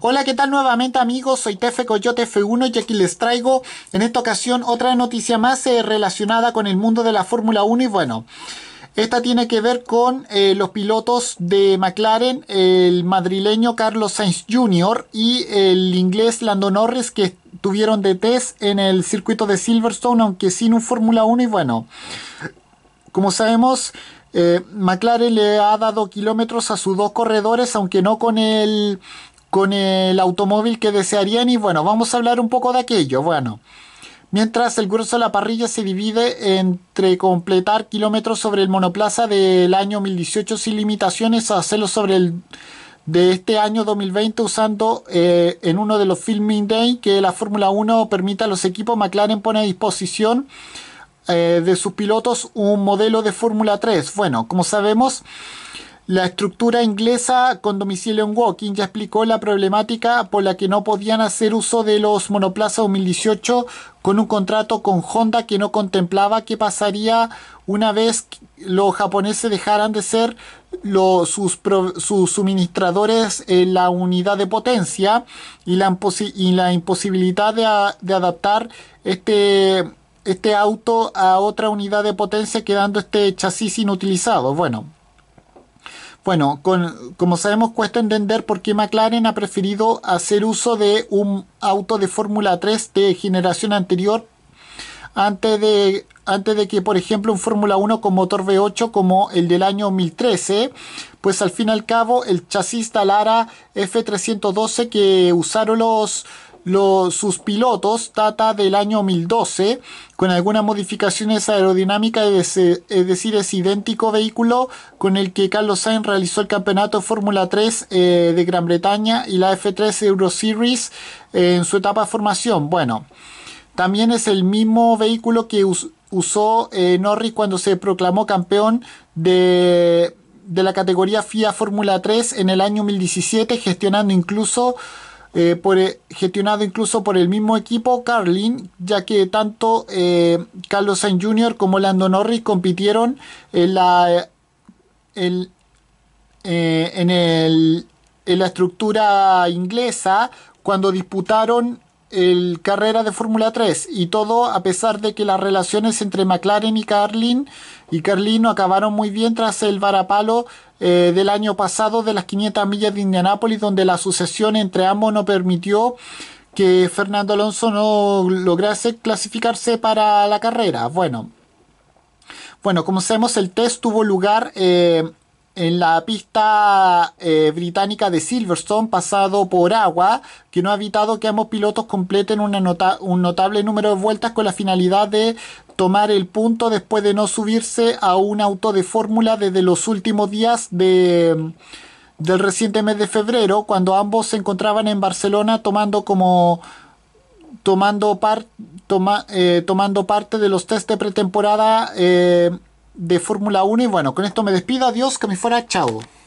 Hola, ¿qué tal nuevamente amigos? Soy Tefe Coyote F1 y aquí les traigo en esta ocasión otra noticia más eh, relacionada con el mundo de la Fórmula 1 y bueno, esta tiene que ver con eh, los pilotos de McLaren, el madrileño Carlos Sainz Jr. y el inglés Lando Norris que tuvieron de test en el circuito de Silverstone aunque sin un Fórmula 1 y bueno, como sabemos... Eh, McLaren le ha dado kilómetros a sus dos corredores, aunque no con el con el automóvil que desearían y bueno, vamos a hablar un poco de aquello. Bueno, mientras el curso de la parrilla se divide entre completar kilómetros sobre el monoplaza del año 2018 sin limitaciones a hacerlo sobre el de este año 2020 usando eh, en uno de los filming day que la Fórmula 1 permite a los equipos McLaren pone a disposición eh, de sus pilotos un modelo de Fórmula 3. Bueno, como sabemos, la estructura inglesa con domicilio en Woking ya explicó la problemática por la que no podían hacer uso de los monoplazas 2018 con un contrato con Honda que no contemplaba qué pasaría una vez los japoneses dejaran de ser sus, suministradores en la unidad de potencia y la, imposibilidad de, adaptar este este auto a otra unidad de potencia quedando este chasis inutilizado. Bueno, bueno, como sabemos cuesta entender por qué McLaren ha preferido hacer uso de un auto de Fórmula 3 de generación anterior antes de, antes de que, por ejemplo, un Fórmula 1 con motor V8 como el del año 2013, pues al fin y al cabo el chasis Talara F312 que usaron los sus pilotos data del año 2012 con algunas modificaciones aerodinámicas, eh, es, decir, es idéntico vehículo con el que Carlos Sainz realizó el campeonato Fórmula 3 eh, de Gran Bretaña y la F3 Euro Series eh, en su etapa de formación. Bueno, también es el mismo vehículo que usó Norris cuando se proclamó campeón de, de la categoría FIA Fórmula 3 en el año 2017, gestionando incluso eh, por, eh, gestionado incluso por el mismo equipo Carlin, ya que tanto eh, Carlos Sainz Jr. como Lando Norris compitieron en la, en, el, en la estructura inglesa cuando disputaron el carrera de Fórmula 3 y todo a pesar de que las relaciones entre McLaren y Carlin y no acabaron muy bien tras el varapalo eh, del año pasado de las 500 millas de Indianápolis donde la sucesión entre ambos no permitió que Fernando Alonso no lograse clasificarse para la carrera. Bueno, bueno como sabemos el test tuvo lugar eh, en la pista eh, británica de Silverstone, pasado por agua, que no ha evitado que ambos pilotos completen un notable número de vueltas con la finalidad de tomar el punto después de no subirse a un auto de fórmula desde los últimos días del reciente mes de febrero, cuando ambos se encontraban en Barcelona tomando como tomando, eh, tomando parte de los test de pretemporada. Eh, de Fórmula 1. Y bueno, con esto me despido. Adiós, que me fuera. Chao.